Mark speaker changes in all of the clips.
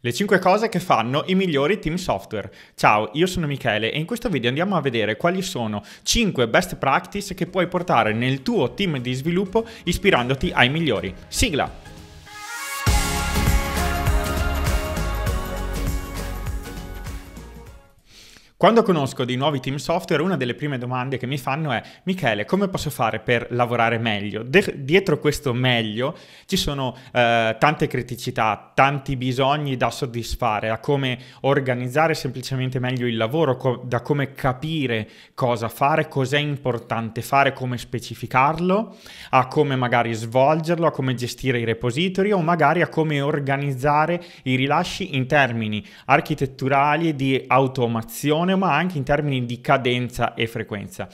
Speaker 1: Le 5 cose che fanno i migliori team software. Ciao, io sono Michele e in questo video andiamo a vedere quali sono 5 best practice che puoi portare nel tuo team di sviluppo ispirandoti ai migliori. Sigla! Quando conosco dei nuovi team software, una delle prime domande che mi fanno è Michele, come posso fare per lavorare meglio? De- dietro questo meglio ci sono eh, tante criticità, tanti bisogni da soddisfare, da come organizzare semplicemente meglio il lavoro, co- da come capire cosa fare, cos'è importante fare, come specificarlo, a come magari svolgerlo, a come gestire i repository o magari a come organizzare i rilasci in termini architetturali e di automazione persone, ma anche in termini di cadenza e frequenza.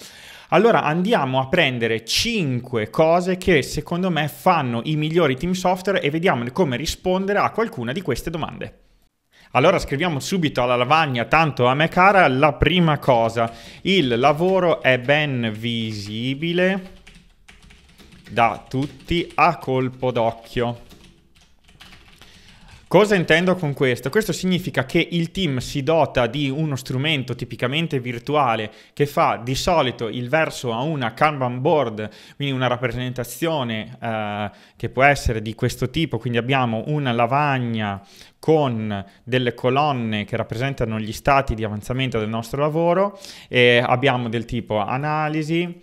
Speaker 1: Allora andiamo a prendere 5 cose che secondo me fanno i migliori team software e vediamo come rispondere a qualcuna di queste domande. Allora scriviamo subito alla lavagna, tanto a me cara, la prima cosa. Il lavoro è ben visibile da tutti a colpo d'occhio. Cosa intendo con questo? Questo significa che il team si dota di uno strumento tipicamente virtuale che fa di solito il verso a una Kanban board, quindi una rappresentazione eh, che può essere di questo tipo, quindi abbiamo una lavagna con delle colonne che rappresentano gli stati di avanzamento del nostro lavoro e abbiamo del tipo analisi,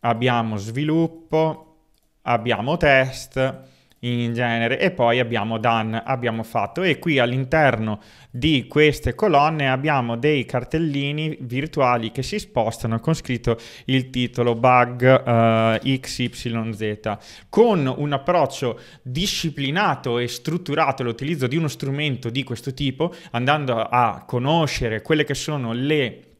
Speaker 1: abbiamo sviluppo, abbiamo test, in genere e poi abbiamo done, abbiamo fatto e qui all'interno di queste colonne abbiamo dei cartellini virtuali che si spostano con scritto il titolo bug uh, eh, XYZ con un approccio disciplinato e strutturato l'utilizzo di uno strumento di questo tipo andando a conoscere quelle che sono le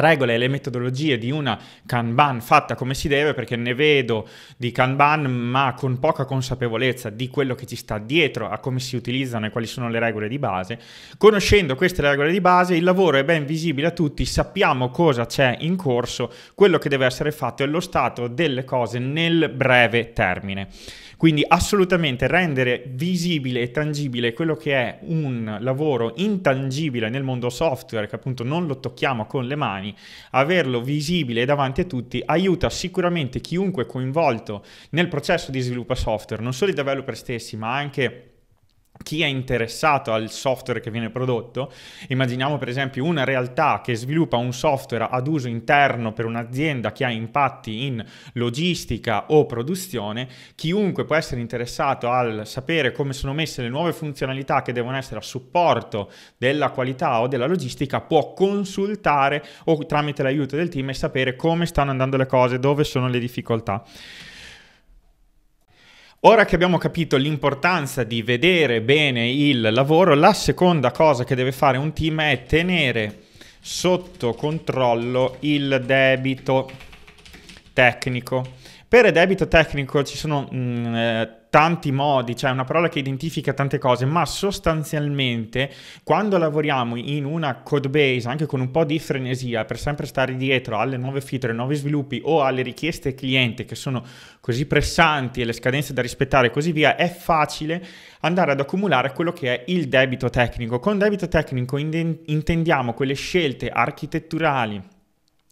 Speaker 1: regole e le metodologie di una Kanban fatta come si deve, perché ne vedo di Kanban ma con poca consapevolezza di quello che ci sta dietro, a come si utilizzano e quali sono le regole di base. Conoscendo queste regole di base, il lavoro è ben visibile a tutti, sappiamo cosa c'è in corso, quello che deve essere fatto e lo stato delle cose nel breve termine. Quindi assolutamente rendere visibile e tangibile quello che è un lavoro intangibile nel mondo software, che appunto non lo tocchiamo con le mani, mani. Averlo visibile davanti a tutti aiuta sicuramente chiunque coinvolto nel processo di sviluppo software, non solo i developer stessi, ma anche chi è interessato al software che viene prodotto, immaginiamo per esempio una realtà che sviluppa un software ad uso interno per un'azienda che ha impatti in logistica o produzione, chiunque può essere interessato al sapere come sono messe le nuove funzionalità che devono essere a supporto della qualità o della logistica può consultare o tramite l'aiuto del team e sapere come stanno andando le cose, dove sono le difficoltà. Ora che abbiamo capito l'importanza di vedere bene il lavoro, la seconda cosa che deve fare un team è tenere sotto controllo il debito tecnico. Per debito tecnico ci sono mh, mm, eh, tanti modi, cioè una parola che identifica tante cose, ma sostanzialmente quando lavoriamo in una code base, anche con un po' di frenesia, per sempre stare dietro alle nuove feature, ai nuovi sviluppi o alle richieste cliente che sono così pressanti e le scadenze da rispettare e così via, è facile andare ad accumulare quello che è il debito tecnico. Con debito tecnico intendiamo quelle scelte architetturali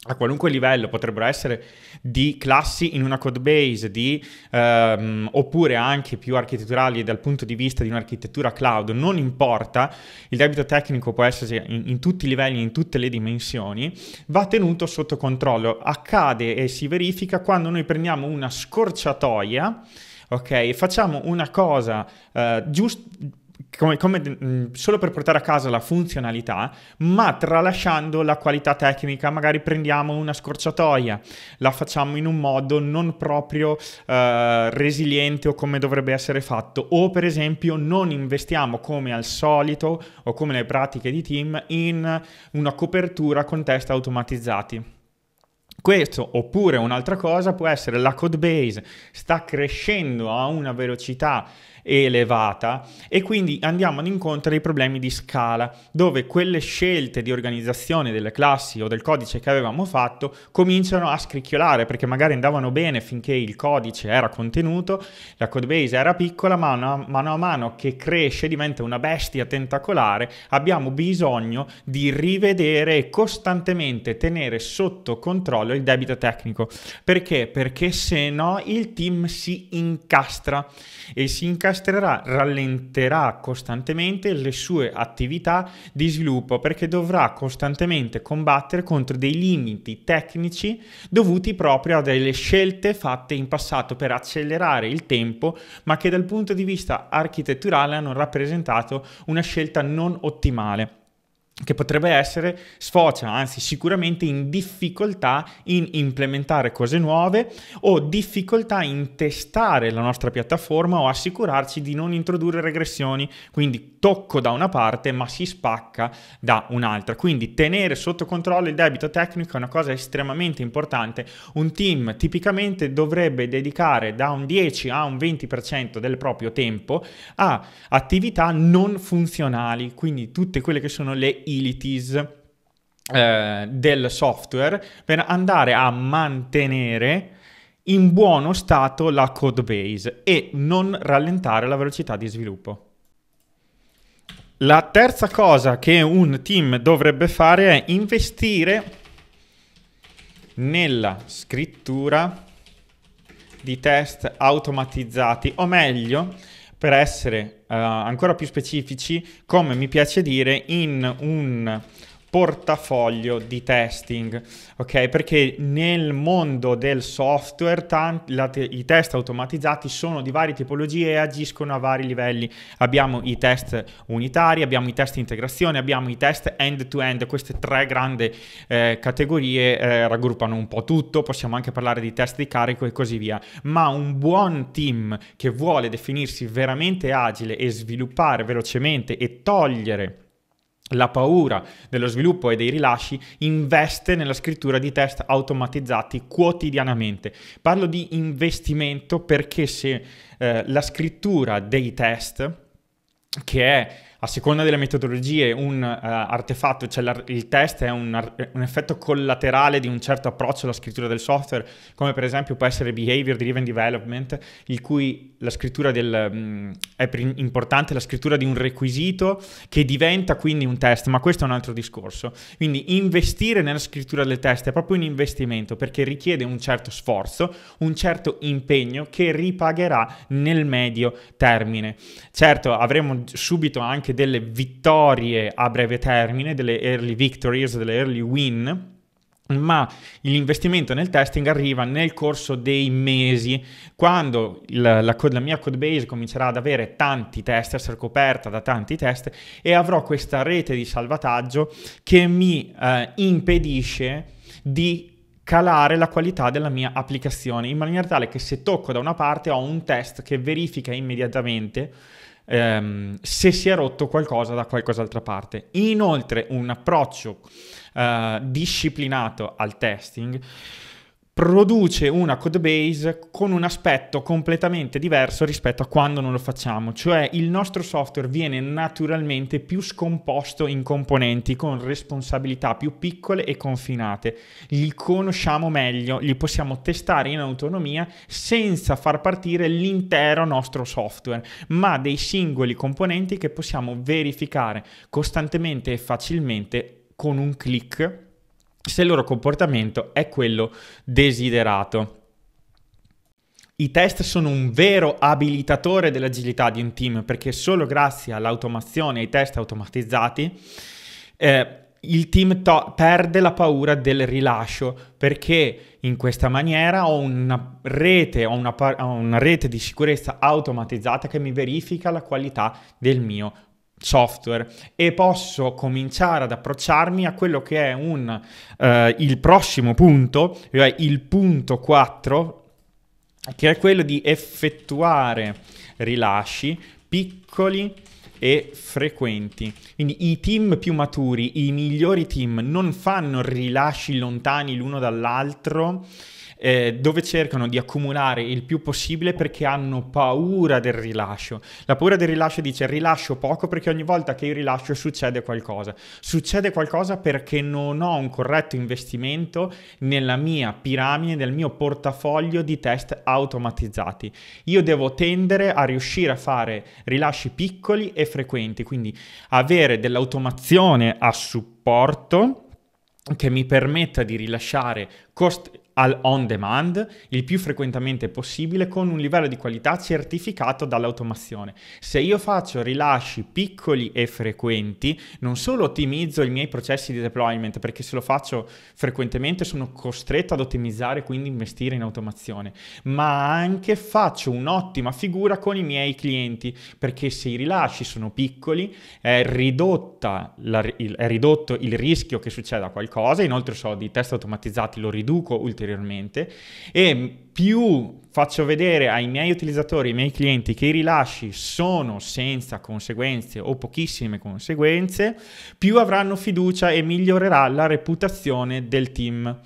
Speaker 1: a qualunque livello potrebbero essere di classi in una code base di, ehm, oppure anche più architetturali dal punto di vista di un'architettura cloud, non importa, il debito tecnico può essere in, in tutti i livelli, in tutte le dimensioni, va tenuto sotto controllo. Accade e si verifica quando noi prendiamo una scorciatoia ok? Facciamo una cosa uh, eh, giusta come, come, mm, solo per portare a casa la funzionalità, ma tralasciando la qualità tecnica, magari prendiamo una scorciatoia, la facciamo in un modo non proprio eh, resiliente o come dovrebbe essere fatto, o per esempio non investiamo come al solito o come le pratiche di team in una copertura con test automatizzati. Questo oppure un'altra cosa può essere la code base sta crescendo a una velocità elevata e quindi andiamo ad incontrare i problemi di scala, dove quelle scelte di organizzazione delle classi o del codice che avevamo fatto cominciano a scricchiolare perché magari andavano bene finché il codice era contenuto, la codebase era piccola, ma mano a mano che cresce diventa una bestia tentacolare, abbiamo bisogno di rivedere e costantemente tenere sotto controllo il debito tecnico. Perché? Perché se no il team si incastra e si incastra orchestrerà, rallenterà costantemente le sue attività di sviluppo perché dovrà costantemente combattere contro dei limiti tecnici dovuti proprio a delle scelte fatte in passato per accelerare il tempo, ma che dal punto di vista architetturale hanno rappresentato una scelta non ottimale che potrebbe essere sfocia, anzi sicuramente in difficoltà in implementare cose nuove o difficoltà in testare la nostra piattaforma o assicurarci di non introdurre regressioni, quindi tocco da una parte ma si spacca da un'altra. Quindi tenere sotto controllo il debito tecnico è una cosa estremamente importante. Un team tipicamente dovrebbe dedicare da un 10 a un 20% del proprio tempo a attività non funzionali, quindi tutte quelle che sono le utilities eh, del software per andare a mantenere in buono stato la code base e non rallentare la velocità di sviluppo. La terza cosa che un team dovrebbe fare è investire nella scrittura di test automatizzati, o meglio, per essere uh, ancora più specifici, come mi piace dire, in un portafoglio di testing, ok? Perché nel mondo del software tanti, la, i test automatizzati sono di varie tipologie e agiscono a vari livelli. Abbiamo i test unitari, abbiamo i test integrazione, abbiamo i test end-to-end, queste tre grandi eh, categorie eh, raggruppano un po' tutto, possiamo anche parlare di test di carico e così via, ma un buon team che vuole definirsi veramente agile e sviluppare velocemente e togliere la paura dello sviluppo e dei rilasci investe nella scrittura di test automatizzati quotidianamente. Parlo di investimento perché se eh, la scrittura dei test, che è a seconda delle metodologie, un uh, artefatto, cioè il test è un, ar- un, effetto collaterale di un certo approccio alla scrittura del software, come per esempio può essere behavior driven development, il cui la scrittura del, mh, mm, è pr- importante la scrittura di un requisito che diventa quindi un test, ma questo è un altro discorso. Quindi investire nella scrittura del test è proprio un investimento perché richiede un certo sforzo, un certo impegno che ripagherà nel medio termine. Certo, avremo subito anche delle vittorie a breve termine, delle early victories, delle early win, ma l'investimento nel testing arriva nel corso dei mesi, quando la, la, la mia code base comincerà ad avere tanti test, essere coperta da tanti test e avrò questa rete di salvataggio che mi eh, impedisce di calare la qualità della mia applicazione in maniera tale che se tocco da una parte ho un test che verifica immediatamente ehm, se si è rotto qualcosa da qualcos'altra parte. Inoltre un approccio eh, disciplinato al testing produce una codebase con un aspetto completamente diverso rispetto a quando non lo facciamo, cioè il nostro software viene naturalmente più scomposto in componenti con responsabilità più piccole e confinate, li conosciamo meglio, li possiamo testare in autonomia senza far partire l'intero nostro software, ma dei singoli componenti che possiamo verificare costantemente e facilmente con un clic se il loro comportamento è quello desiderato. I test sono un vero abilitatore dell'agilità di un team perché solo grazie all'automazione, e ai test automatizzati, eh, il team to- perde la paura del rilascio perché in questa maniera ho una rete, ho una, par- ho una rete di sicurezza automatizzata che mi verifica la qualità del mio software e posso cominciare ad approcciarmi a quello che è un, eh, il prossimo punto, cioè il punto 4, che è quello di effettuare rilasci piccoli e frequenti. Quindi i team più maturi, i migliori team non fanno rilasci lontani l'uno dall'altro eh, dove cercano di accumulare il più possibile perché hanno paura del rilascio. La paura del rilascio dice rilascio poco perché ogni volta che io rilascio succede qualcosa. Succede qualcosa perché non ho un corretto investimento nella mia piramide, nel mio portafoglio di test automatizzati. Io devo tendere a riuscire a fare rilasci piccoli e frequenti, quindi avere dell'automazione a supporto che mi permetta di rilasciare costi al on demand il più frequentemente possibile con un livello di qualità certificato dall'automazione. Se io faccio rilasci piccoli e frequenti, non solo ottimizzo i miei processi di deployment, perché se lo faccio frequentemente sono costretto ad ottimizzare e quindi investire in automazione, ma anche faccio un'ottima figura con i miei clienti, perché se i rilasci sono piccoli è, la, il, è ridotto il rischio che succeda qualcosa, inoltre so di test automatizzati lo riduco ulteriormente ulteriormente e più faccio vedere ai miei utilizzatori, ai miei clienti che i rilasci sono senza conseguenze o pochissime conseguenze, più avranno fiducia e migliorerà la reputazione del team.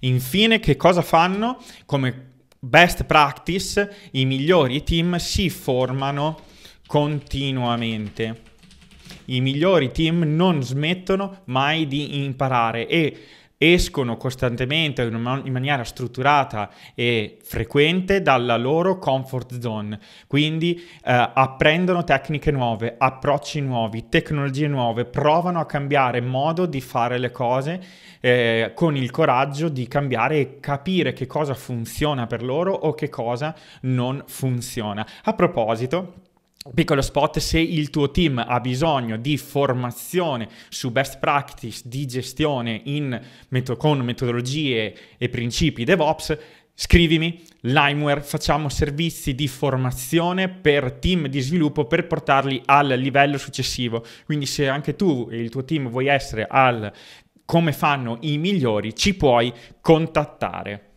Speaker 1: Infine, che cosa fanno? Come best practice, i migliori team si formano continuamente. I migliori team non smettono mai di imparare e escono costantemente in, man- in maniera strutturata e frequente dalla loro comfort zone, quindi eh, apprendono tecniche nuove, approcci nuovi, tecnologie nuove, provano a cambiare modo di fare le cose eh, con il coraggio di cambiare e capire che cosa funziona per loro o che cosa non funziona. A proposito, Piccolo spot, se il tuo team ha bisogno di formazione su best practice di gestione met- con metodologie e principi DevOps, scrivimi, LimeWare, facciamo servizi di formazione per team di sviluppo per portarli al livello successivo. Quindi se anche tu e il tuo team vuoi essere al come fanno i migliori, ci puoi contattare.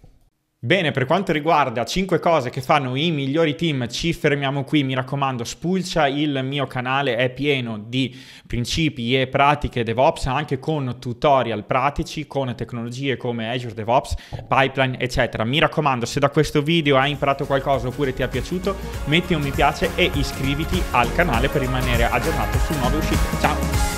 Speaker 1: Bene, per quanto riguarda 5 cose che fanno i migliori team, ci fermiamo qui, mi raccomando, spulcia il mio canale, è pieno di principi e pratiche DevOps, anche con tutorial pratici, con tecnologie come Azure DevOps, Pipeline, eccetera. Mi raccomando, se da questo video hai imparato qualcosa oppure ti è piaciuto, metti un mi piace e iscriviti al canale per rimanere aggiornato su nuove uscite. Ciao!